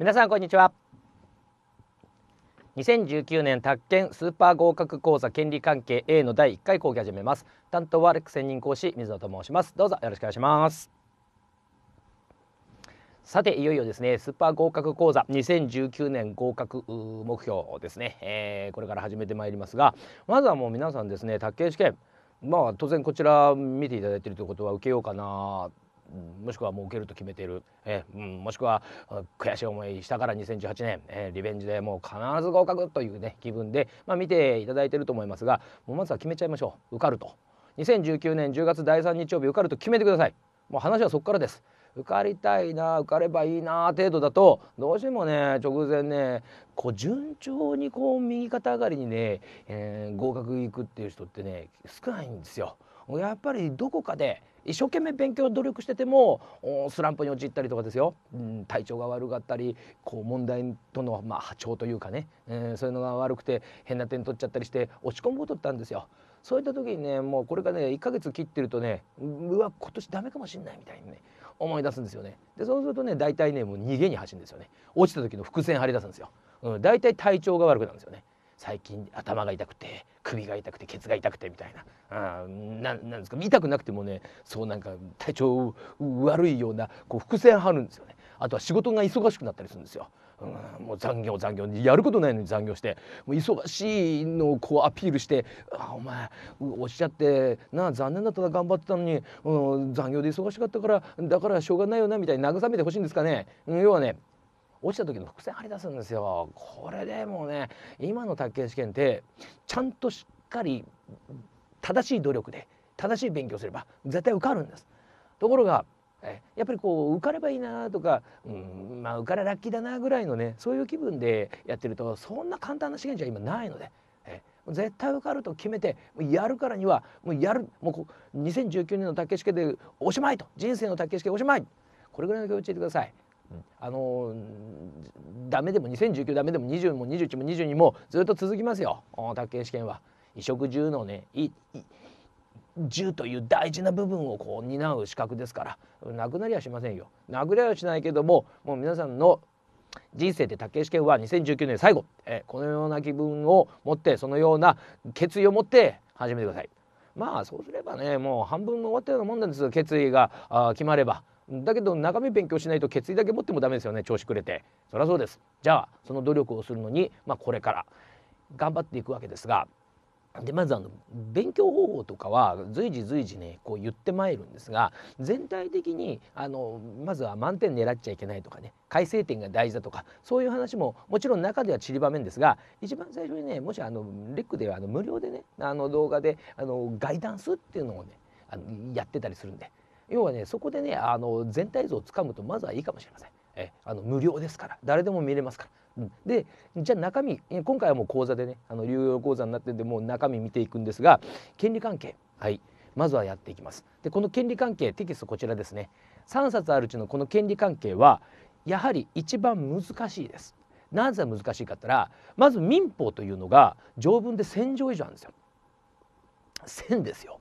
皆さんこんにちは2019年宅建スーパー合格講座権利関係 A の第1回講義始めます担当はレック専任講師水野と申しますどうぞよろしくお願いしますさていよいよですねスーパー合格講座2019年合格目標ですね、えー、これから始めてまいりますがまずはもう皆さんですね宅建試験まあ当然こちら見ていただいているということは受けようかなもしくは儲けると決めている、えうん、もしくは悔しい思いしたから2018年、えリベンジでもう必ず合格というね気分で、まあ、見ていただいてると思いますがもうまずは決めちゃいましょう受かると2019年10月第3日曜日受かると決めてくださいもう話はそこからです受かりたいな受かればいいな程度だとどうしてもね直前ねこう順調にこう右肩上がりにね、えー、合格いくっていう人ってね少ないんですよ。やっぱりどこかで一生懸命勉強努力しててもスランプに陥ったりとかですよ、うん、体調が悪かったりこう問題との、まあ、波長というかね、えー、そういうのが悪くて変な点取っちゃったりして落ち込むことったんですよ。そういった時にねもうこれがね1ヶ月切ってるとねうわ今年ダメかもしんないみたいにね思い出すんですよね。でそうするとね大体ねもう逃げに走るんですよね。落ちた時の伏線張り出すんですよ。うん、大体体調が悪くなるんですよね。最近頭が痛くて首が痛くてケツが痛くてみたいなあななんですか見たくなくてもねそうなんか体調悪いようなこう伏線張るんですよねあとは仕事が忙しくなったりするんですよ。うん、もう残業残業やることないのに残業してもう忙しいのをこうアピールして「あお前おっしゃってなあ残念だったな頑張ってたのに、うん、残業で忙しかったからだからしょうがないよな」みたいに慰めてほしいんですかね、うん、要はね落ちた時の伏線張り出すんですよこれでもね今の卓球試験ってちゃんとしっかり正しい努力で正しい勉強すれば絶対受かるんですところがやっぱりこう受かればいいなとか、うん、まあ受かれラッキーだなぐらいのねそういう気分でやってるとそんな簡単な試験じゃ今ないので絶対受かると決めてやるからにはもうやるもうこう2019年の竹試験でおしまいと人生の竹試験おしまいこれぐらいの気持ちでいてください。あのダメでも2019ダメでも20も21も22もずっと続きますよ宅建試験は。衣食住のね10という大事な部分をこう担う資格ですからなくなりはしませんよ。なくなりはしないけどももう皆さんの人生で卓球試験は2019年最後、えこのような気分を持ってそのような決意を持って始めてください。まあそうすればねもう半分終わったようなもんなんです決意が決まればだけど中身勉強しないと決意だけ持ってもダメですよね調子くれてそりゃそうですじゃあその努力をするのに、まあ、これから頑張っていくわけですがでまずあの勉強方法とかは随時随時ねこう言ってまいるんですが全体的にあのまずは満点狙っちゃいけないとかね改正点が大事だとかそういう話ももちろん中ではちりばめんですが一番最初にねもしあのレックではあの無料でねあの動画であのガイダンスっていうのをねあのやってたりするんで要はねそこでねあの全体像をつかむとまずはいいかもしれません。えあの無料ですから誰でも見れますから。うん、でじゃあ中身今回はもう講座でねあの流用講座になってるんでもう中身見ていくんですが権利関係はいまずはやっていきます。でこの権利関係テキストこちらですね3冊あるうちのこの権利関係はやはり一番難しいです。なぜ難しいかったらまず民法というのが条文で1,000条以上あるんですよ。1,000ですよ。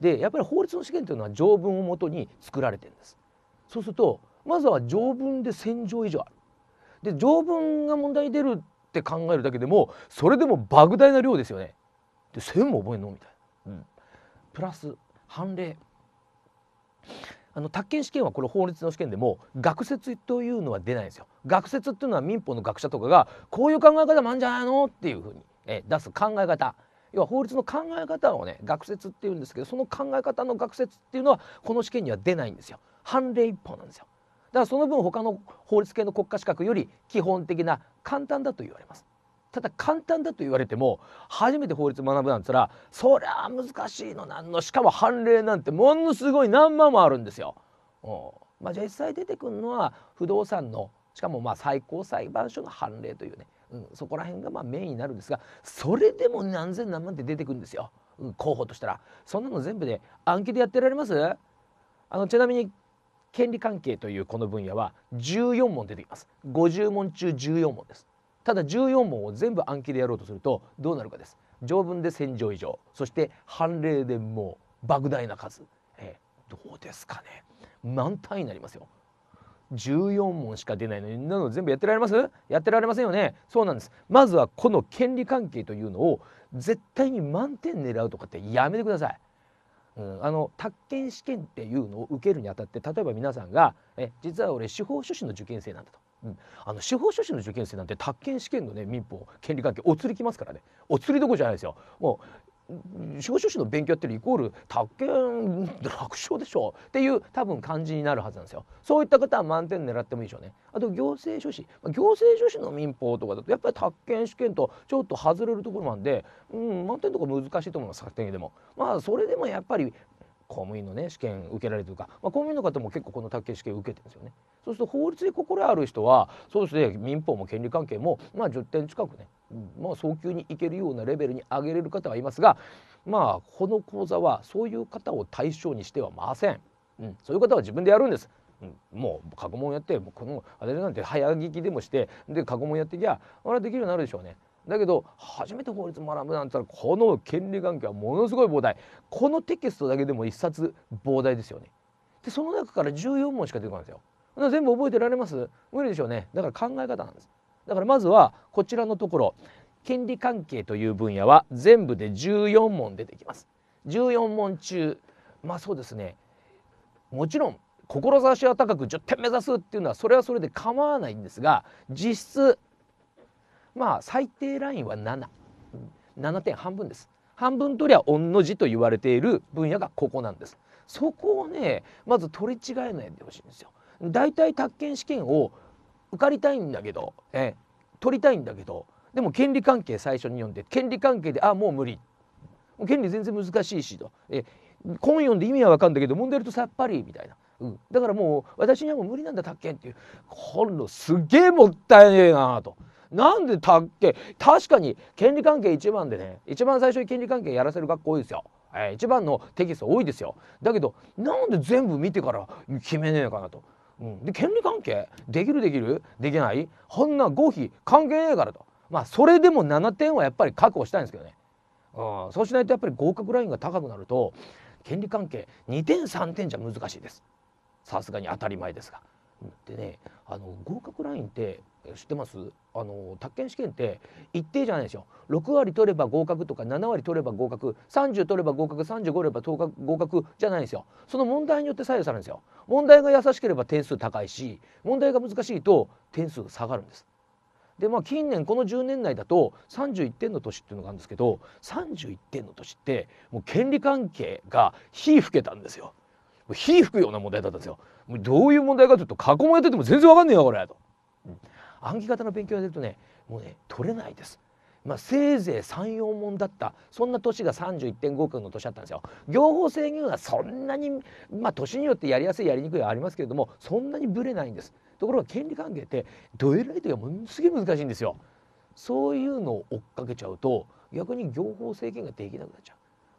でやっぱり法律の試験というのは条文をもとに作られてるんですそうするとまずは条文で1,000条以上あるで条文が問題に出るって考えるだけでもそれでも莫大な量ですよねで1,000も覚えんのみたいな、うん、プラス判例あの宅建試験はこれ法律の試験でも学説というのは出ないんですよ学説っていうのは民法の学者とかがこういう考え方もあるんじゃないのっていうふうに、え出す考え方要は法律の考え方をね学説っていうんですけどその考え方の学説っていうのはこの試験には出ないんですよ判例一本なんですよだからその分他の法律系の国家資格より基本的な簡単だと言われますただ簡単だと言われても初めて法律学ぶなんて言ったらそりゃ難しいのなんのしかも判例なんてものすごい何万もあるんですよ。まあ、実際出てくるのは不動産のしかもまあ最高裁判所の判例というねうん、そこら辺がまメインになるんですがそれでも何千何万って出てくるんですよ、うん、候補としたらそんなの全部で暗記でやってられますあのちなみに権利関係というこの分野は14問出てきます50問中14問ですただ14問を全部暗記でやろうとするとどうなるかです条文で1,000条以上そして判例でもう莫大な数、えー、どうですかね満タンになりますよ14問しか出ないのになの全部やってられますやってられませんよねそうなんですまずはこの権利関係というのを絶対に満点狙うとかってやめてください。うん、あの宅建試験っていうのを受けるにあたって例えば皆さんが「え実は俺司法書士の受験生なんだ」と。うん、あの司法書士の受験生なんて宅建試験のね民法権利関係お釣りきますからねお釣りどこじゃないですよもう司法書士の勉強やってるイコール宅建楽勝でしょっていう多分感じになるはずなんですよそういった方は満点狙ってもいいでしょうねあと行政書士行政書士の民法とかだとやっぱり宅建試験とちょっと外れるところなんで、うん、満点とか難しいと思います勝手にでもまあそれでもやっぱり公務員のね試験受けられるか、まあ、公務員の方も結構この卓球試験受けてるんですよね。そうすると法律で心ある人はそうですね民法も権利関係も、まあ、10点近くね、まあ、早急にいけるようなレベルに上げれる方はいますがまあこの講座はそういう方を対象にしてはません。うん、そういう方は自分でやるんです。うん、もう過去問やってこのあれなんて早聞きでもしてで過去問やってきゃあれはできるようになるでしょうね。だけど初めて法律学ぶなんて言ったらこの権利関係はものすごい膨大このテキストだけでも1冊膨大ですよね。でその中から14問しか出てこないんですよ。全部覚えてられます無理でしょうね。だから考え方なんです。だからまずはこちらのところ権利関係という分野は全部で14問出てきます。14問中まあそうですねもちろん志は高く10点目指すっていうのはそれはそれで構わないんですが実質まあ最低ラインは77点半分です半分取りゃ御の字と言われている分野がここなんですそこをねまず取り違えないでほしいんですよ大体宅建試験を受かりたいんだけど、え取りたいんだけどでも権利関係最初に読んで権利関係であもう無理権利全然難しいしとえ本読んで意味は分かるんだけど問題るとさっぱりみたいな、うん、だからもう私にはもう無理なんだ宅建っていう本のすげえもったいねえなと。なんでたっけ確かに権利関係一番でね一番最初に権利関係やらせる学校多いですよ。えー、一番のテキスト多いですよ。だけどなんで全部見てから決めねえかなと。うん、で権利関係できるできるできないこんな合否関係ねえからと。まあそれでも7点はやっぱり確保したいんですけどね。うん、そうしないとやっぱり合格ラインが高くなると権利関係2点3点じゃ難しいです。さすがに当たり前ですが。でねあの合格ラインって知ってますあの宅建試験って一定じゃないですよ6割取れば合格とか7割取れば合格30取れば合格35取れば合格じゃないんですよその問題によって左右されるんですよ問題が優しければ点数高いし問題が難しいと点数が下がるんですでまあ近年この10年内だと31点の年っていうのがあるんですけど31点の年ってもう権利関係が火吹けたんですよ火吹くような問題だったんですよ。どういう問題かというと過去問やってても全然わかんねえよこれと、暗記型の勉強やってるとねもうね取れないです。まあ、せいぜい34問だったそんな年が31.5君の年だったんですよ。行法制限はそんなに、まあ、年によってやりやすいやりにくいはありますけれどもそんなにぶれないんです。ところが権利関係ってどえらいというものすげえ難しいんですよ。そういうのを追っかけちゃうと逆に行法制限ができなくなっちゃ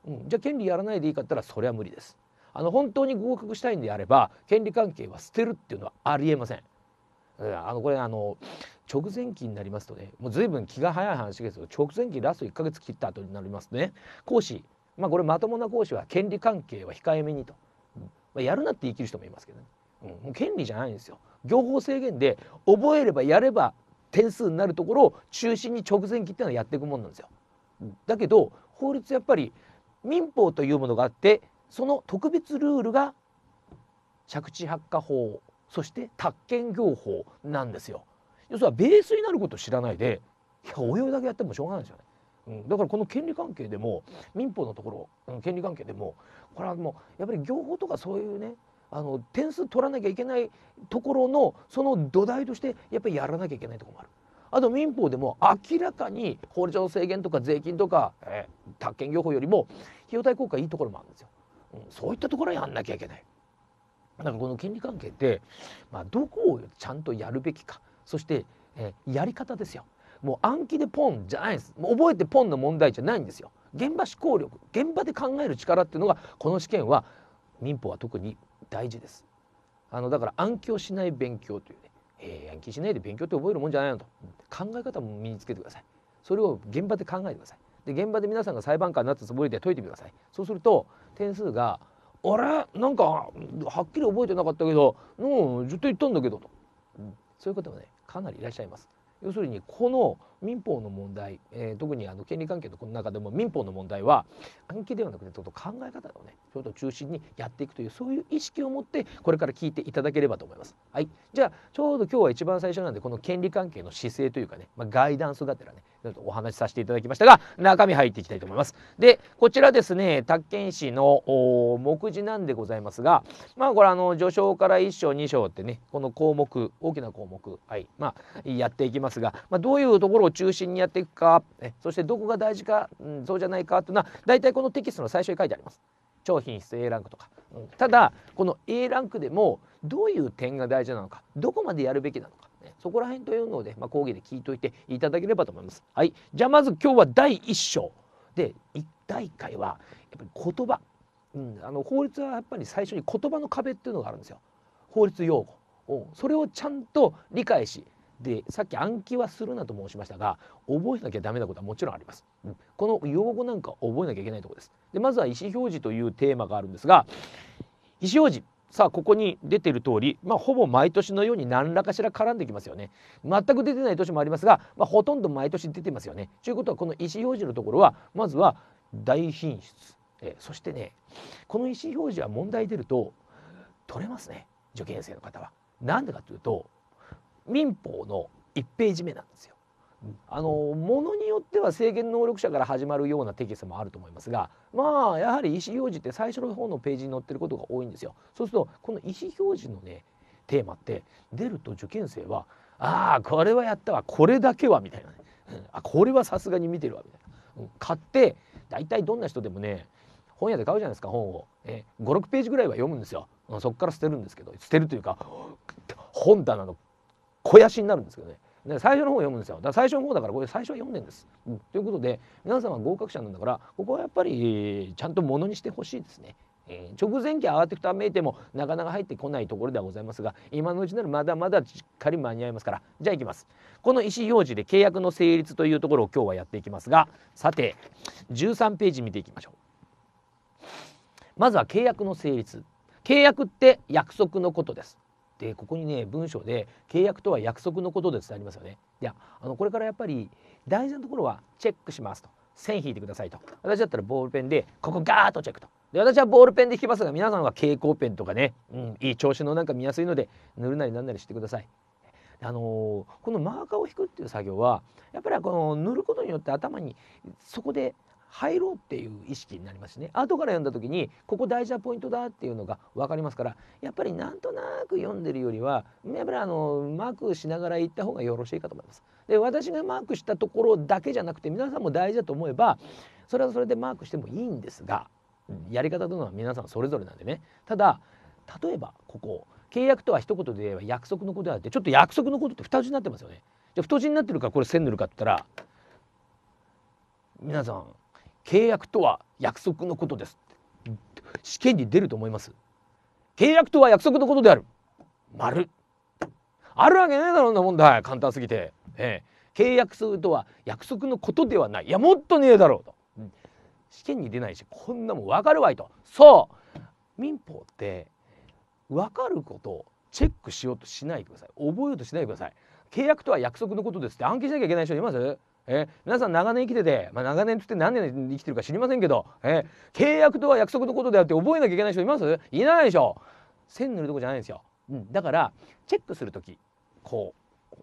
う。うん、じゃあ権利やらないでいいかったらそれは無理です。あの本当に合格したいんであれば権利関係は捨てるっていうのはありえません。あのこれあの直前期になりますとねもう随分気が早い話ですけど直前期ラスト1ヶ月切った後になりますね講師まあこれまともな講師は権利関係は控えめにと、まあ、やるなって言い切る人もいますけどね、うん、もう権利じゃないんですよ業法制限で覚えればやれば点数になるところを中心に直前期っていうのはやっていくもんなんですよだけど法律やっぱり民法というものがあってその特別ルールが借地発火法そして宅建業法なんですよ。要するにベースになることを知らないでいや応用だけやってもしょうがないですよね。うん、だからこの権利関係でも民法のところ、うん、権利関係でもこれはもうやっぱり業法とかそういうねあの点数取らなきゃいけないところのその土台としてやっぱりやらなきゃいけないとこもある。あと民法でも明らかに法律の制限とか税金とか、えー、宅建業法よりも費用対効果いいところもあるんですよ。そういったところやんなきゃいけない。だからこの権利関係って、まあ、どこをちゃんとやるべきかそして、えー、やり方ですよ。もう暗記でポンじゃないですもう覚えてポンの問題じゃないんですよ。現場思考力現場で考える力っていうのがこの試験は民法は特に大事です。あのだから暗記をしない勉強というね、えー、暗記しないで勉強って覚えるもんじゃないのと考え方も身につけてください。それを現場で考えてください。で現場で皆さんが裁判官になったつもりで解いてください。そうすると点数が「あれなんかはっきり覚えてなかったけどもうずっと言ったんだけど」と、うん、そういう方もねかなりいらっしゃいます。要するにこの民法の問題、えー、特にあの権利関係のこの中でも民法の問題は暗記ではなくてちょっと考え方をねちょっと中心にやっていくというそういう意識を持ってこれから聞いていただければと思います。はい、じゃあちょうど今日は一番最初なんでこの権利関係の姿勢というかね、まあ、ガイダンスがてらねちょっとお話しさせていただきましたが中身入っていきたいと思います。でこちらですね宅建士の目次なんでございますがまあこれあの序章から1章2章ってねこの項目大きな項目、はいまあ、やっていきますが、まあ、どういうところを中心にやっていくかそしてどこが大事か、うん、そうじゃないかというのは大体このテキストの最初に書いてあります。超品質 A ランクとか、うん、ただこの A ランクでもどういう点が大事なのかどこまでやるべきなのか、ね、そこら辺というので、まあ、講義で聞いといていただければと思います。はい、じゃあまず今日は第1章で第1回はやっぱり言葉、うん、あの法律はやっぱり最初に言葉の壁っていうのがあるんですよ法律用語。それをちゃんと理解しでさっき暗記はするなと申しましたが覚えなきゃダメなことはもちろんあります、うん、この用語なんか覚えなきゃいけないとこですでまずは意思表示というテーマがあるんですが意思表示さあここに出てる通り、まあ、ほぼ毎年のように何らかしら絡んできますよね全く出てない年もありますが、まあ、ほとんど毎年出てますよねということはこの意思表示のところはまずは大品質、えそしてねこの意思表示は問題出ると取れますね受験生の方は。なんでかというと民法の1ページ目なんですよ。あのものによっては制限能力者から始まるようなテキストもあると思いますがまあやはり意思表示って最初の方のページに載ってることが多いんですよ。そうするとこの意思表示のねテーマって出ると受験生は「ああこれはやったわこれだけは」みたいな、ね「あこれはさすがに見てるわ」みたいな、買って大体どんな人でもね本屋で買うじゃないですか本を、え56ページぐらいは読むんですよ、そこから捨てるんですけど捨てるというか本棚の肥やしになるんですけどね最初の方読むんですよ。だから最初の方だからこれ最初は読んでんです。うん、ということで皆さんは合格者なんだからここはやっぱりちゃんとものにしてほしいですね。えー、直前期慌てふためいてもなかなか入ってこないところではございますが今のうちならまだまだしっかり間に合いますからじゃあいきますこの意思表示で契約の成立というところを今日はやっていきますがさて13ページ見ていきましょうまずは契約の成立契約って約束のことですでここにね文章で契約とは約束のことですっありますよね。いやあのこれからやっぱり大事なところはチェックしますと線引いてくださいと私だったらボールペンでここガーッとチェックとで私はボールペンで引きますが皆さんは蛍光ペンとかね、うん、いい調子のなんか見やすいので塗るなりなんなりしてください。あのー、このマーカーを引くっていう作業はやっぱりこの塗ることによって頭にそこで入ろうっていう意識になりますね後から読んだ時にここ大事なポイントだっていうのが分かりますからやっぱりなんとなく読んでるよりはやっぱりあのマークしながら行った方がよろしいかと思います。で私がマークしたところだけじゃなくて皆さんも大事だと思えばそれはそれでマークしてもいいんですがやり方というのは皆さんそれぞれなんでねただ例えばここ契約とは一言で言えば約束のことであってちょっと約束のことって2字になってますよね。じゃあ太字になってるからこれ線塗るかって言ったら皆さん契約とは約束のことです試験に出ると思います契約とは約束のことである丸あるわけねえだろうな問題簡単すぎて、ええ、契約するとは約束のことではないいやもっとねえだろうと、試験に出ないしこんなもん分かるわいとそう民法って分かることをチェックしようとしないでください覚えようとしないでください契約とは約束のことですって暗記しなきゃいけない人いますえ皆さん長年生きてて、まあ、長年って何年生きてるか知りませんけど、え契約とは約束のことであって覚えなきゃいけない人いますいないでしょ線塗るとこじゃないんですよ、うん、だからチェックする時こ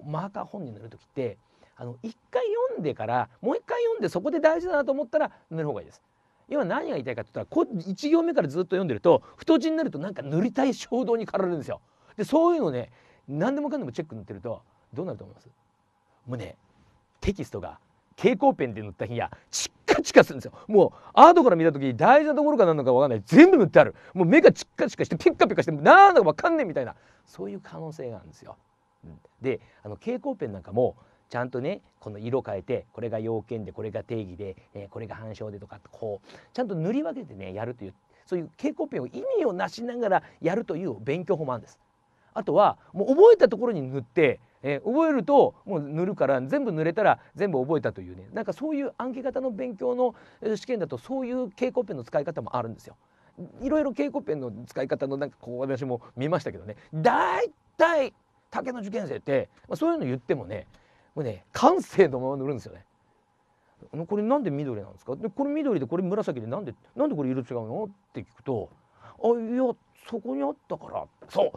うマーカー本に塗る時ってあの1回読んでからもう1回読んでそこで大事だなと思ったら塗る方がいいです。今何が言いたいかって言ったらこ1行目からずっと読んでると太字になるとなんか塗りたい衝動に駆られるんですよ。でそういうのね何でもかんでもチェック塗ってるとどうなると思いますもうねテキストが蛍光ペンで塗った日やチッカチカするんですよもうアートから見た時大事なところかなのか分かんない全部塗ってあるもう目がチッカチカしてピッカピカして何だか分かんねえみたいなそういう可能性があるんですよ。うん、であの蛍光ペンなんかもちゃんとねこの色変えてこれが要件でこれが定義で、えー、これが反証でとかこうちゃんと塗り分けてねやるというそういう蛍光ペンを意味をなしながらやるという勉強法もあるんです。あとはもう覚えたところに塗ってえー、覚えるともう塗るから全部塗れたら全部覚えたというねなんかそういう暗記型の勉強の試験だとそういう蛍光ペンの使い方もあるんですよ。いろいろ蛍光ペンの使い方のなんかこう私も見ましたけどね大体竹の受験生って、まあ、そういうの言ってもねもうね感性のまま塗るんですよね。これなんで緑なんですかでこれ緑でこれ紫でなんでなんでこれ色違うのって聞くと「あいやそこにあったから」そう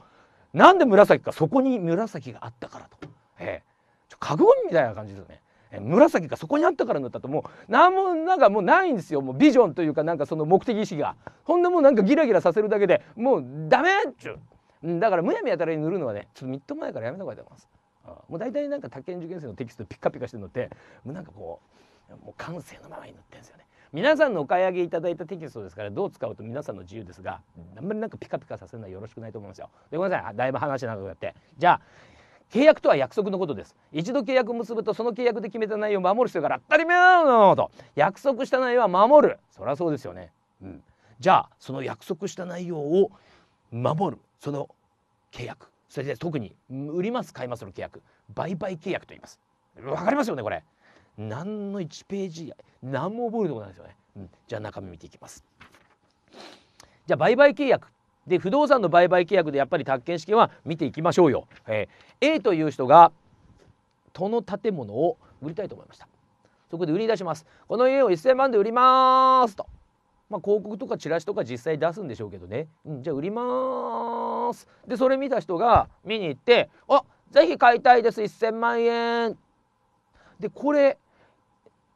なんで紫かそこに紫があったからと。えー、ちょかぐみたいな感じですね。えー、紫がそこにあったからったともう何もなんかもうないんですよもうビジョンというかなんかその目的意識がほんでもうなんかギラギラさせるだけでもうダメっちゅうだからむやみやたらに塗るのはねちょっとみっともないからやめた方がいいと思います。もう大体なんか宅建受験生のテキストピッカピカしてるのってもうなんかこうもう感性のままに塗ってるんですよね。皆さんのお買い上げいただいたテキストですからどう使うと皆さんの自由ですがあんまりなんかピカピカさせるのはよろしくないと思いますよ。でごめんなさいだいぶ話長くなってじゃあ契約とは約束のことです一度契約を結ぶとその契約で決めた内容を守る必要があ当たり前なのと約束した内容は守るそりゃそうですよね、うん、じゃあその約束した内容を守るその契約それで特に売ります買いますの契約売買契約と言いますわかりますよねこれ何の1ページ何も覚えるとこないですよね、うん、じゃあ中身見ていきますじゃあ売買契約で不動産の売買契約でやっぱり宅建試験は見ていきましょうよ、えー、A という人がその建物を売りたいと思いましたそこで売り出しますこの家を1000万で売りますとまあ、広告とかチラシとか実際出すんでしょうけどね、うん、じゃあ売りますでそれ見た人が見に行って「あぜひ買いたいです1000万円」でこれ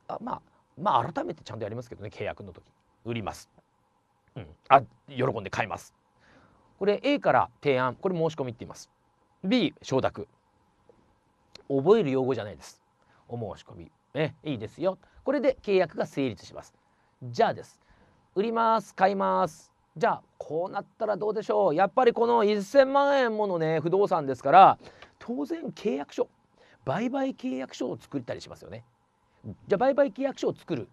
あまあまあ改めてちゃんとやりますけどね契約の時売ります、うん、あ喜んで買いますこれ A から提案これ申し込みって言います B 承諾覚える用語じゃないですお申し込みねいいですよこれで契約が成立しますじゃあです売ります買いますじゃあこうなったらどうでしょうやっぱりこの1,000万円ものね不動産ですから当然契約書売買契約書を作ったりしますよねじゃあ売買契約書を作る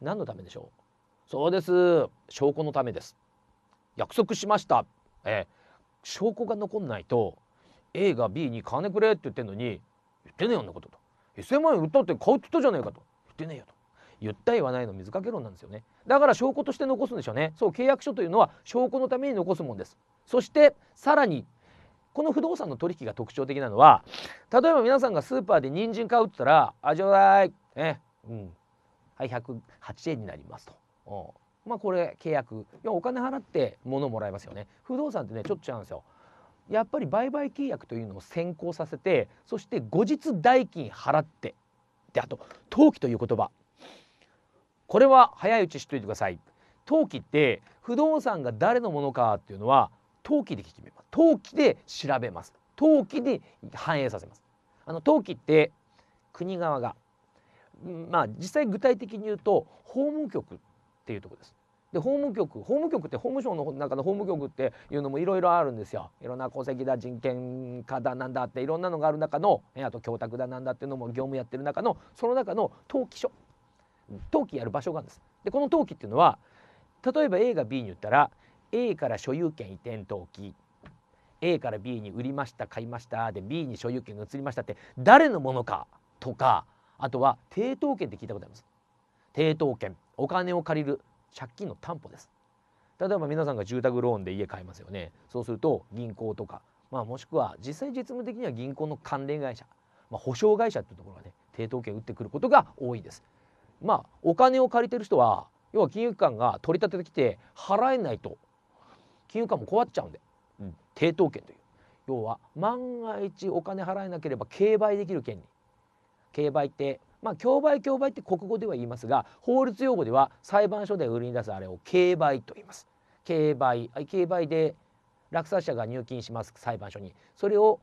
何のためでしょうそうです証拠のためです約束しました、えー、証拠が残んないと A が B に金くれって言ってんのに言ってねえよんなことと1000万円売ったって買うって言ったじゃねえかと言ってねえよと言った言わないの水掛け論なんですよねだから証拠として残すんでしょうねそう契約書というのは証拠のために残すもんですそしてさらにこの不動産の取引が特徴的なのは例えば皆さんがスーパーで人参買うって言ったら「あちょうだい」ねうん、はい108円になりますと。うん、まあこれ契約いやお金払って物もらいますよね不動産ってねちょっと違うんですよやっぱり売買契約というのを先行させてそして後日代金払ってであと登記という言葉これは早いうち知っといてください登記って不動産が誰のものかっていうのは陶器で決めます陶器で調べます陶器で反映させますあの陶器って国側がまあ実際具体的に言うと法務局っていうとこですで法務局法務局って法務省の中の法務局っていうのもいろいろあるんですよいろんな戸籍だ人権課だなんだっていろんなのがある中のあと教託だなんだっていうのも業務やってる中のその中の登記書登記やる場所があるんですでこの登記っていうのは例えば A が B に言ったら A から所有権移転登記 A から B に売りました買いましたで B に所有権が移りましたって誰のものかとかあとは抵当権って聞いたことあります抵当権お金を借りる借金の担保です例えば皆さんが住宅ローンで家買いますよねそうすると銀行とか、まあ、もしくは実際実務的には銀行の関連会社、まあ、保証会社っていうところがね抵当権打ってくることが多いですまあお金を借りてる人は要は金融機関が取り立ててきて払えないと金融緩和も壊っちゃうんで、うん、抵当権という要は万が一お金払えなければ競売できる権利競売ってまあ競売競売って国語では言いますが法律用語では裁判所で売りに出すあれを競売と言います競売競売で落札者が入金します裁判所にそれを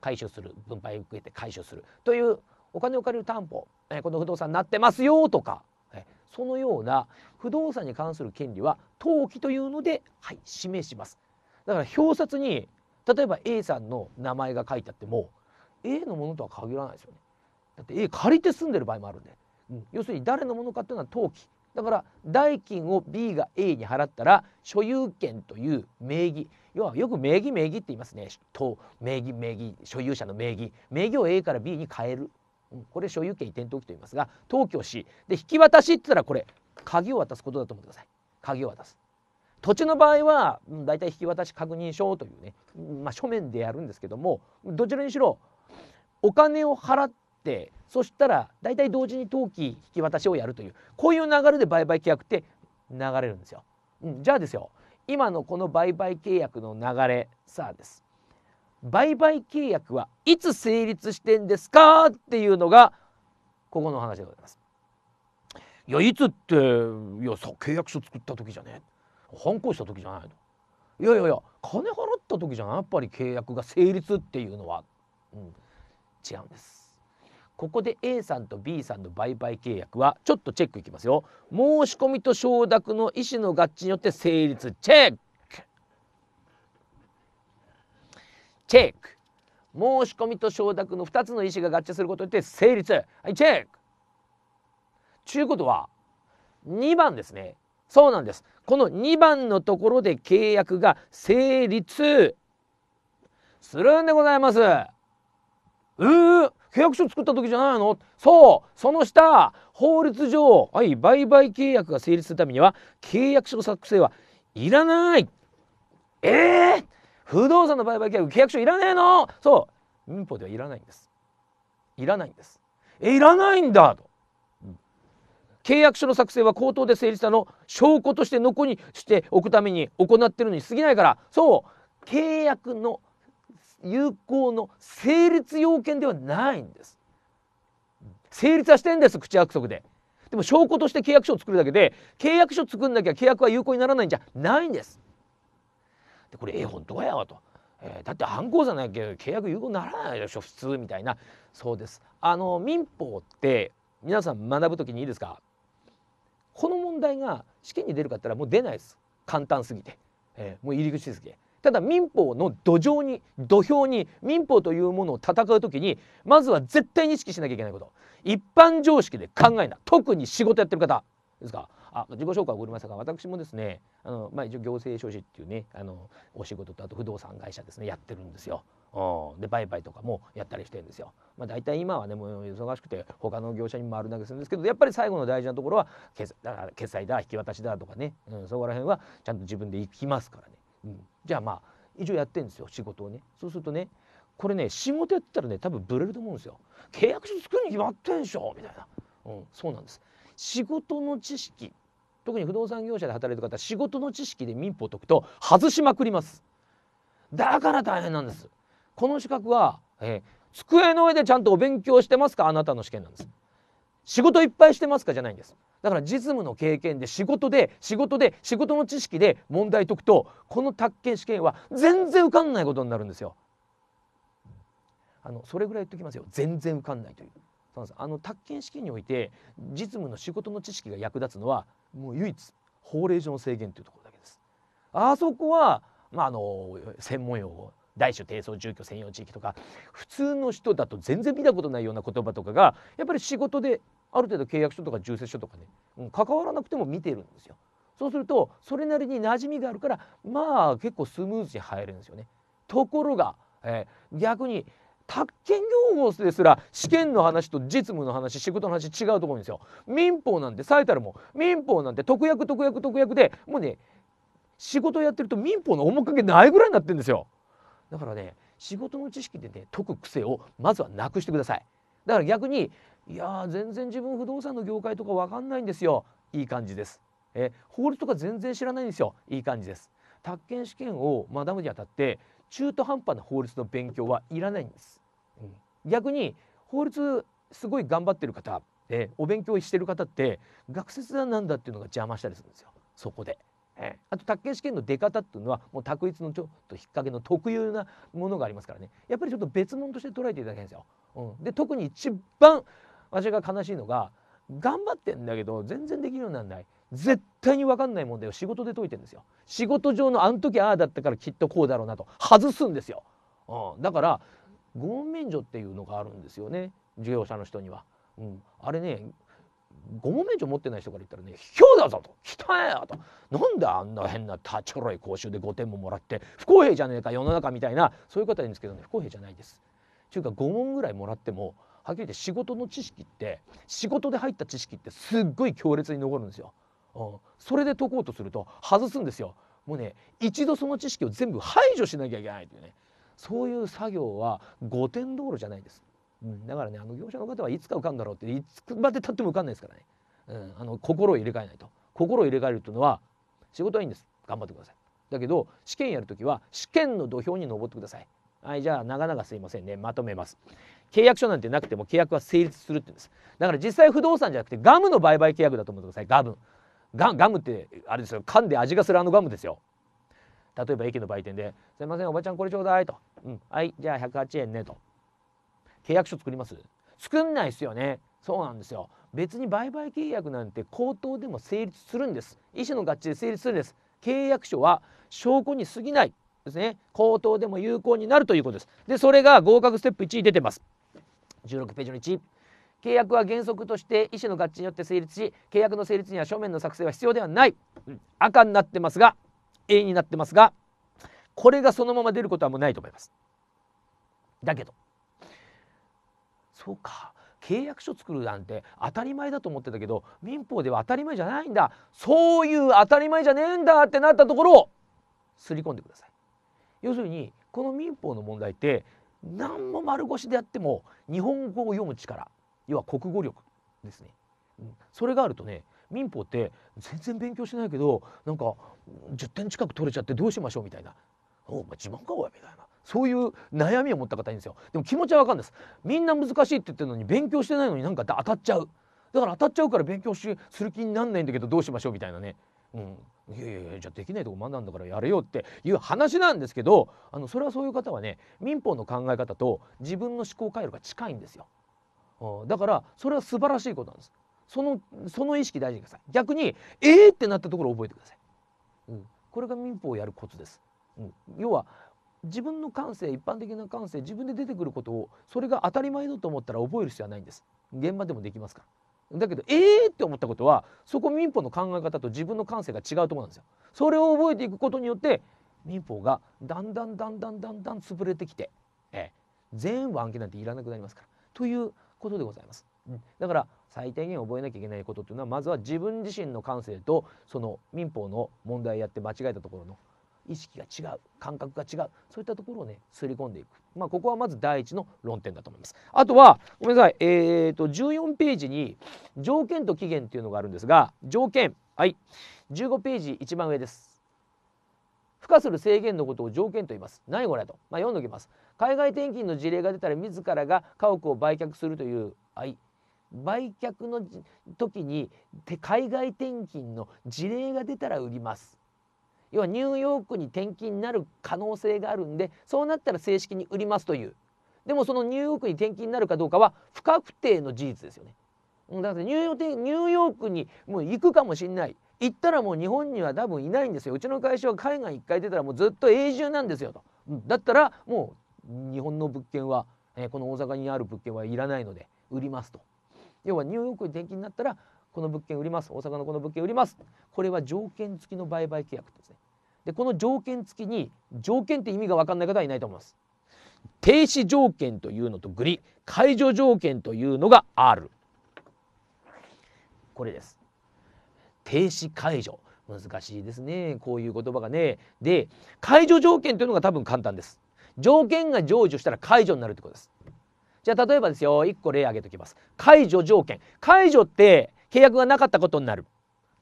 回収する分配を受けて回収するというお金を借りる担保この不動産になってますよとかそのような不動産に関する権利は登記というので、はい、示しますだから表札に例えば A さんの名前が書いてあっても A のものとは限らないですよねだって A 借りて住んでる場合もあるんで、うん、要するに誰のものかっていうのは登記だから代金を B が A に払ったら所有権という名義要はよく名義名義って言いますねと名義名義所有者の名義名義を A から B に変えるこれ所有権移転登記と言いますが登記をしで引き渡しって言ったらこれ鍵を渡すことだと思ってください鍵を渡す土地の場合は大体、引き渡し確認書というね、まあ、書面でやるんですけどもどちらにしろお金を払ってそしたら大体同時に登記引き渡しをやるというこういう流れで売買契約って流れるんですよ。うん、じゃあですよ今のこの売買契約の流れさあです売買契約はいつ成立してんですかっていうのがここの話でございます。いやいつっていやさ契約書作った時じゃね反抗した時じゃないのいやいやいや金払った時じゃないやっぱり契約が成立っていうのは、うん、違うんです。ここで A さんと B さんの売買契約はちょっとチェックいきますよ。申し込みと承諾の意思の合致によって成立チェックチェック申し込みと承諾の2つの意思が合致することによって成立はいチェックちゅうことは2番ですねそうなんですこの2番のところで契約が成立するんでございますうー、契約書作った時じゃないのそうその下法律上、はい、売買契約が成立するためには契約書作成はいらないえー、不動産の売買契約契約書いらねえのそう民法ではいらないんですいらないんですえいらないんだと、契約書の作成は口頭で成立したの証拠として残にしておくために行ってるのに過ぎないからそう契約の有効の成立要件ではないんです成立はしてんです口約束ででも証拠として契約書を作るだけで契約書作んなきゃ契約は有効にならないんじゃないんですでこれえ本当やわと、えー、だって犯行じゃないけど契約有効にならないでしょ普通みたいなそうですあの民法って皆さん学ぶ時にいいですかこの問題が試験に出るかったらもう出ないです簡単すぎて、えー、もう入り口ですけてただ民法の土壌に土俵に民法というものを戦う時にまずは絶対に意識しなきゃいけないこと一般常識で考えな特に仕事やってる方ですかあ自己紹介を送りましたが私もですねあの、まあ、一応行政書士っていうねあのお仕事とあと不動産会社ですねやってるんですよ。で売買とかもやったりしてるんですよ。まあ、大体今はねもう忙しくて他の業者にるだけするんですけどやっぱり最後の大事なところは決だから決済だ引き渡しだとかね、うん、そこら辺はちゃんと自分で行きますからね。うん、じゃあまあ一応やってんですよ仕事をね。そうするとねこれね仕事やったらね多分ブレると思うんですよ。契約書作るに決まってんでしょみたいな。うん、そうなんです。仕事の知識特に不動産業者で働いてる方仕事の知識で民法を解くと外しまくりますだから大変なんですこの資格は、えー、机の上でちゃんとお勉強してますかあなたの試験なんです仕事いっぱいしてますかじゃないんですだから実務の経験で仕事で仕事で仕事の知識で問題解くとこの宅建試験は全然受かんないことになるんですよあのそれぐらい言っときますよ全然受かんないというそうんですあの宅建試験において実務の仕事の知識が役立つのはもう唯一法令上の制限というところだけです。あそこは、まあ、あの専門用語大小低層住居専用地域とか普通の人だと全然見たことないような言葉とかがやっぱり仕事である程度契約書とか住設書とかね、うん、関わらなくても見てるんですよ。そうするとそれなりに馴染みがあるからまあ結構スムーズに入れるんですよね。ところが、えー、逆に宅建業法ですら試験の話と実務の話仕事の話違うと思うんですよ民法なんて最たるも民法なんて特約特約特約でもうね仕事やってると民法の面影ないぐらいになってるんですよだからね仕事の知識でね解く癖をまずはなくしてくださいだから逆にいや全然自分不動産の業界とかわかんないんですよいい感じですえ法律とか全然知らないんですよいい感じです宅建試験を学ぶにあたって中途半端な法律の勉強はいらないんです逆に法律すごい頑張ってる方えお勉強してる方って学説はなんだっていうのが邪魔したりするんですよそこで。えあと宅建試験の出方っていうのはもう択一のちょっと引っ掛けの特有なものがありますからねやっぱりちょっと別物として捉えていただきたいんですよ。うん、で特に一番私が悲しいのが頑張ってんだけど全然できるようにならない絶対に分かんない問題を仕事で解いてんですよ。仕事上のあの時ああだったからきっとこうだろうなと外すんですよ。うん、だからゴー免除っていうのがあるんですよね事業者の人には。うん、あれねゴム免除持ってない人から言ったらね「卑怯だぞ」と「汚えよ」と「なんであんな変なたちょろい講習で5点ももらって不公平じゃねえか世の中」みたいなそういう方ですけどね不公平じゃないです。というか5問ぐらいもらってもはっきり言って仕事の知識って仕事で入った知識ってすっごい強烈に残るんですよ。うん、それで解こうとすると外すんですよ。もうね一度その知識を全部排除しなきゃいけないというね。そういう作業は5点道路じゃないです、うん、だからねあの業者の方はいつか受かんだろうっていつまでたっても受かんないですからね、うん、あの心を入れ替えないと心を入れ替えるというのは仕事はいいんです頑張ってくださいだけど試験やるときは試験の土俵に登ってくださいはいじゃあ長々すいませんねまとめます契約書なんてなくても契約は成立するって言うんですだから実際不動産じゃなくてガムの売買契約だと思ってくださいガムガムってあれですよ噛んで味がするあのガムですよ例えば駅の売店で「すいませんおばちゃんこれちょうだい」と「うん、はいじゃあ108円ね」と契約書作ります作んないっすよねそうなんですよ別に売買契約なんて口頭でも成立するんです医師の合致で成立するんです契約書は証拠に過ぎないですね口頭でも有効になるということですでそれが合格ステップ1に出てます16ページの1契約は原則として医師の合致によって成立し契約の成立には書面の作成は必要ではない、赤になってますが A になってますがこれがそのまま出ることはもうないと思います。だけどそうか契約書作るなんて当たり前だと思ってたけど民法では当たり前じゃないんだそういう当たり前じゃねえんだってなったところを刷り込んでください。要するにこの民法の問題って何も丸腰でやっても日本語を読む力要は国語力ですね。うん、それがあるとね民法って全然勉強してないけどなんか10点近く取れちゃってどうしましょうみたいな「お前自慢かおい」みたいなそういう悩みを持った方いいんですよでも気持ちはわかるんですみんな難しいって言ってるのに勉強してないのになんか当たっちゃうだから当たっちゃうから勉強しする気になんないんだけどどうしましょうみたいなねうん、いやいやいやじゃあできないとこ学んだからやれよっていう話なんですけどあのそれはそういう方はね民法の考え方と自分の思考回路が近いんですよ、うん、だからそれは素晴らしいことなんですそのその意識大事にください逆にえーってなったところを覚えてくださいうん、これが民法をやるコツです、うん、要は自分の感性一般的な感性自分で出てくることをそれが当たり前だと思ったら覚える必要はないんです現場でもできますからだけどええー、って思ったことはそこ民法の考え方と自分の感性が違うとこなんですよそれを覚えていくことによって民法がだんだんだんだんだんだん潰れてきて、えー、全部案件なんていらなくなりますからということでございますうん、だから最低限覚えなきゃいけないことっていうのはまずは自分自身の感性とその民法の問題やって間違えたところの意識が違う感覚が違うそういったところをね刷り込んでいく、まあ、ここはまず第一の論点だと思いますあとはごめんなさい、えーと、14ページに条件と期限っていうのがあるんですが条件はい15ページ一番上です付加する制限のことを条件と言います。何これと、まあ、読んでおきます。海外転勤の事例が出たら自らが家屋を売却するという、はい、売却の時に海外転勤の事例が出たら売ります要はニューヨークに転勤になる可能性があるんでそうなったら正式に売りますというでもそのニューヨークに転勤になるかどうかは不確定の事実ですよねだからニューヨークにもう行くかもしんない行ったらもう日本には多分いないんですようちの会社は海外1回出たらもうずっと永住なんですよとだったらもう日本の物件は、えこの大阪にある物件はいらないので売りますと要はニューヨークに転勤になったらこの物件売ります大阪のこの物件売りますこれは条件付きの売買契約ですねでこの条件付きに条件って意味が分かんない方はいないと思います停止条件というのとグリ解除条件というのが R これです停止解除難しいですねこういう言葉がねで解除条件というのが多分簡単です条件が成就したら解除になるってことですじゃあ例えばですよ1個例挙げときます解除条件解除って契約がなかったことになる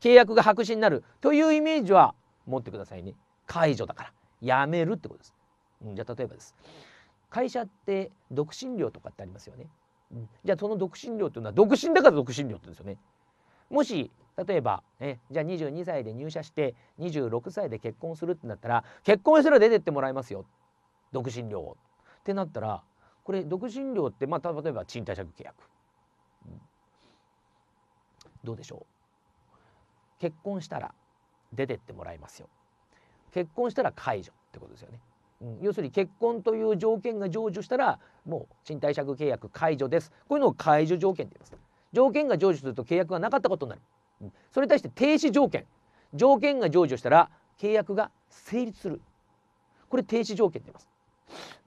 契約が白紙になるというイメージは持ってくださいね解除だからやめるってことです、うん、じゃあ例えばです会社って独身料とかってありますよね、うん、じゃあその独身料っていうのは独身だから独身料って言うんですよねもし例えば、ね、じゃあ22歳で入社して26歳で結婚するってなったら結婚したら出てってもらいますよ独身料をってなったらこれ独身料って、まあ、例えば賃貸借契約、うん、どうでしょう結婚したら出てってもらいますよ結婚したら解除ってことですよね、うん、要するに結婚という条件が成就したらもう賃貸借契約解除ですこういうのを解除条件って言います条件が成就すると契約がなかったことになる、うん、それに対して停止条件条件が成就したら契約が成立するこれ停止条件って言います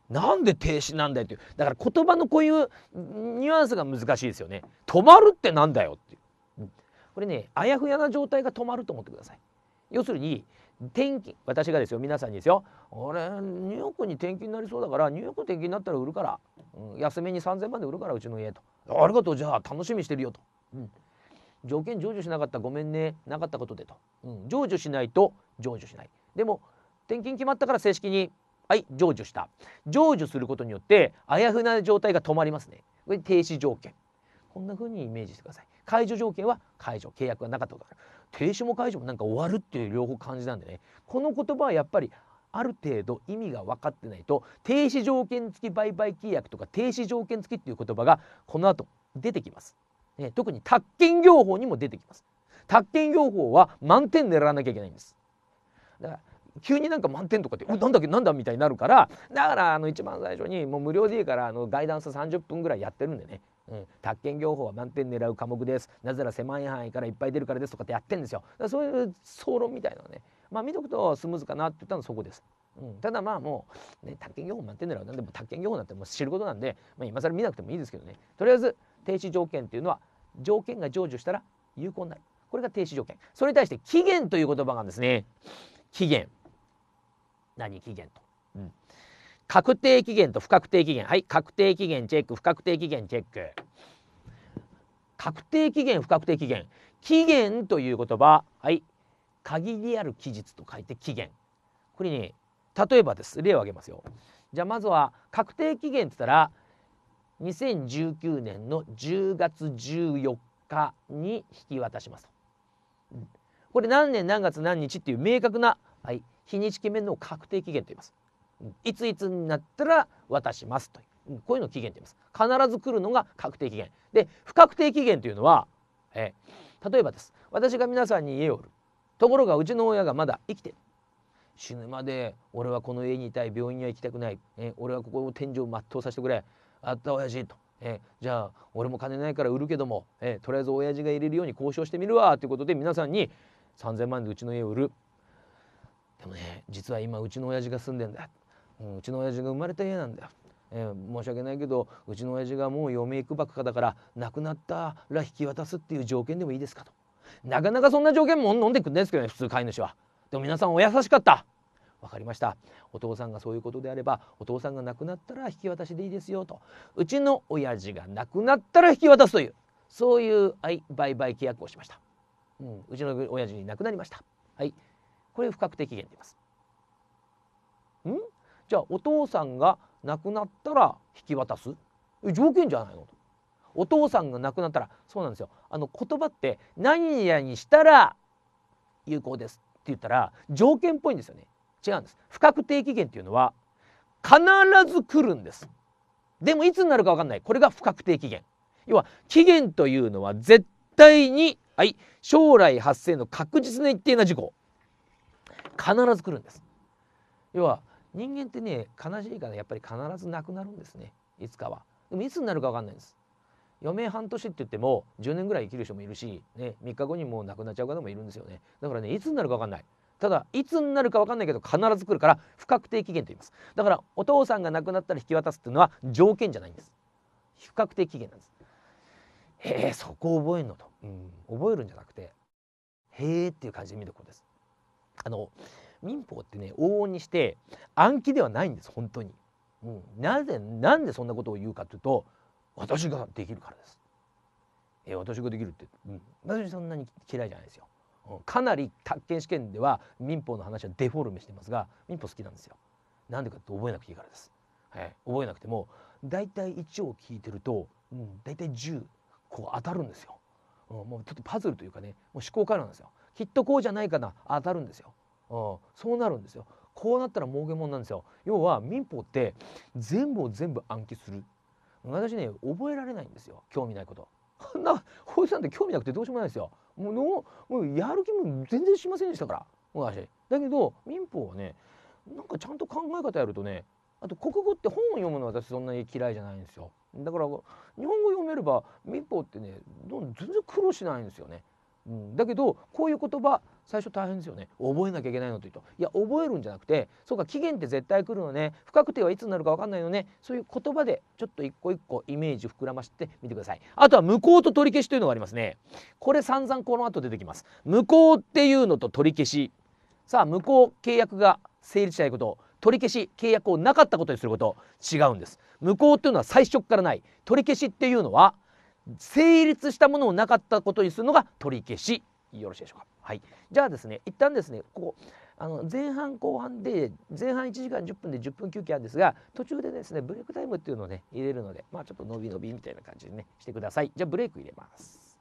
なんで停止なんだよっていうだから言葉のこういうニュアンスが難しいですよね止まるってなんだよっていう、これねあやふやな状態が止まると思ってください要するに天気私がですよ皆さんにですよ俺ニューヨークに転勤になりそうだからニューヨーク転勤になったら売るから、うん、安めに3,000万で売るからうちの家とありがとうじゃあ楽しみしてるよと、うん、条件成就しなかったごめんねなかったことでと、うん、成就しないと成就しないでも転勤決まったから正式にはい成就した成就することによってあやふな状態が止まりますねこれ停止条件こんな風にイメージしてください解除条件は解除契約がなかったとか停止も解除もなんか終わるっていう両方感じなんでねこの言葉はやっぱりある程度意味が分かってないと停止条件付き売買契約とか停止条件付きっていう言葉がこの後出てきます、ね、特に宅建業法にも出てきます宅建業法は満点狙わなきゃいけないんですだから急になんか満点とかって「なんだっけなんだ?」みたいになるからだからあの一番最初にもう無料でいいからあのガイダンス30分ぐらいやってるんでねうん、宅建業法は満点狙う科目ですなぜなら狭い範囲からいっぱい出るからですとかってやってるんですよそういう総論みたいなのねまあ見とくとスムーズかなって言ったのそこです、うん、ただまあもう、ね、宅建業法満点狙うなんでも宅建業法なんてもう知ることなんで、まあ、今更見なくてもいいですけどねとりあえず停止条件っていうのは条件が成就したら有効になるこれが停止条件それに対して期限という言葉があるんですね期限何期限と。うん、確定期限と不確定期限はい確定期限チェック不確定期限チェック確定期限不確定期限期限という言葉はい限りある期日と書いて期限これね例えばです例を挙げますよじゃあまずは確定期限って言ったら2019年の10月14日に引き渡しますと、これ何年何月何日っていう明確な、はい、日にち決めるのを確定期限と言います。いついつになったら渡しますというこういうのを期限と言います。必ず来るのが確定期限で不確定期限というのは、え例えばです私が皆さんに家を売るところがうちの親がまだ生きてる死ぬまで俺はこの家にいたい病院には行きたくない、え俺はここを天井を全うさせてくれあった親父とえじゃあ俺も金ないから売るけども、えとりあえず親父が入れるように交渉してみるわということで皆さんに3,000万円でうちの家を売るでもね実は今うちの親父が住んでんだ、うん、うちの親父が生まれた家なんだよ、えー、申し訳ないけどうちの親父がもう嫁いくばっかだから亡くなったら引き渡すっていう条件でもいいですかとなかなかそんな条件も飲んでくんないですけどね普通飼い主はでも皆さんお優しかった分かりましたお父さんがそういうことであればお父さんが亡くなったら引き渡しでいいですよとうちの親父が亡くなったら引き渡すというそういう売買契約をしました、うん、うちの親父に亡くなりましたはいこれ不確定期限で言います。んじゃあお父さんが亡くなったら引き渡す条件じゃないのと。お父さんが亡くなったらそうなんですよあの言葉って何やにしたら有効ですって言ったら条件っぽいんですよね違うんです不確定期限っていうのは必ず来るんですでもいつになるか分かんないこれが不確定期限要は期限というのは絶対にはい将来発生の確実な一定な事項必ず来るんです要は人間ってね悲しいからやっぱり必ず亡くなるんですねいつかはでもいつになるか分かんないんです余命半年って言っても10年ぐらい生きる人もいるし、ね、3日後にもう亡くなっちゃう方もいるんですよねだからねいつになるか分かんないただいつになるか分かんないけど必ず来るから不確定期限と言いますだからお父さんが亡くなったら引き渡すっていうのは条件じゃないんです不確定期限なんですへえそこを覚えるのと、うん、覚えるんじゃなくてへえっていう感じで見ることですあの民法ってね往々にして暗記ではないんです本当に、うん、なぜなんでそんなことを言うかというと私ができるからです、えー、私ができるって、うん、私そんなに嫌いじゃないですよ、うん、かなり宅建試験では民法の話はデフォルメしてますが民法好きなんですよなんでかって覚えなくていいからです、はい、覚えなくても大体1を聞いてると、大体10こう当たるんですよ、うん、もうちょっとパズルというかねもう思考からなんですよきっとこうじゃないかな当たるんですよそうなるんですよ。こうなったら儲けもんなんですよ。要は民法って全部を全部暗記する。私ね覚えられないんですよ興味ないこと。こ んな法律なんて興味なくてどうしようもないですよ。もうのもうやる気も全然しませんでしたから私。だけど民法はねなんかちゃんと考え方やるとねあと国語って本を読むのは私そんなに嫌いじゃないんですよ。だから日本語読めれば民法ってねどん全然苦労しないんですよね。うん、だけどこういう言葉最初大変ですよね覚えなきゃいけないのというといや覚えるんじゃなくてそうか期限って絶対来るのね不確定はいつになるか分かんないのねそういう言葉でちょっと一個一個イメージ膨らましてみてくださいあとは無効と取り消しというのがありますねこれ散々この後出てきます無効っていうのと取り消しさあ無効契約が成立しないこと取り消し契約をなかったことにすること違うんです無効っていうのは最初からない取り消しっていうのは成立したものをなかったことにするのが取り消しよろしいでしょうか。はい、じゃあですね一旦ですねここあの前半後半で前半1時間10分で10分休憩あるんですが途中でですねブレイクタイムっていうのをね入れるのでまあちょっと伸び伸びみたいな感じでねしてください。じゃあブレイク入れます。